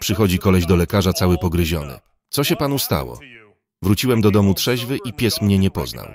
Przychodzi koleś do lekarza cały pogryziony. Co się panu stało? Wróciłem do domu trzeźwy i pies mnie nie poznał.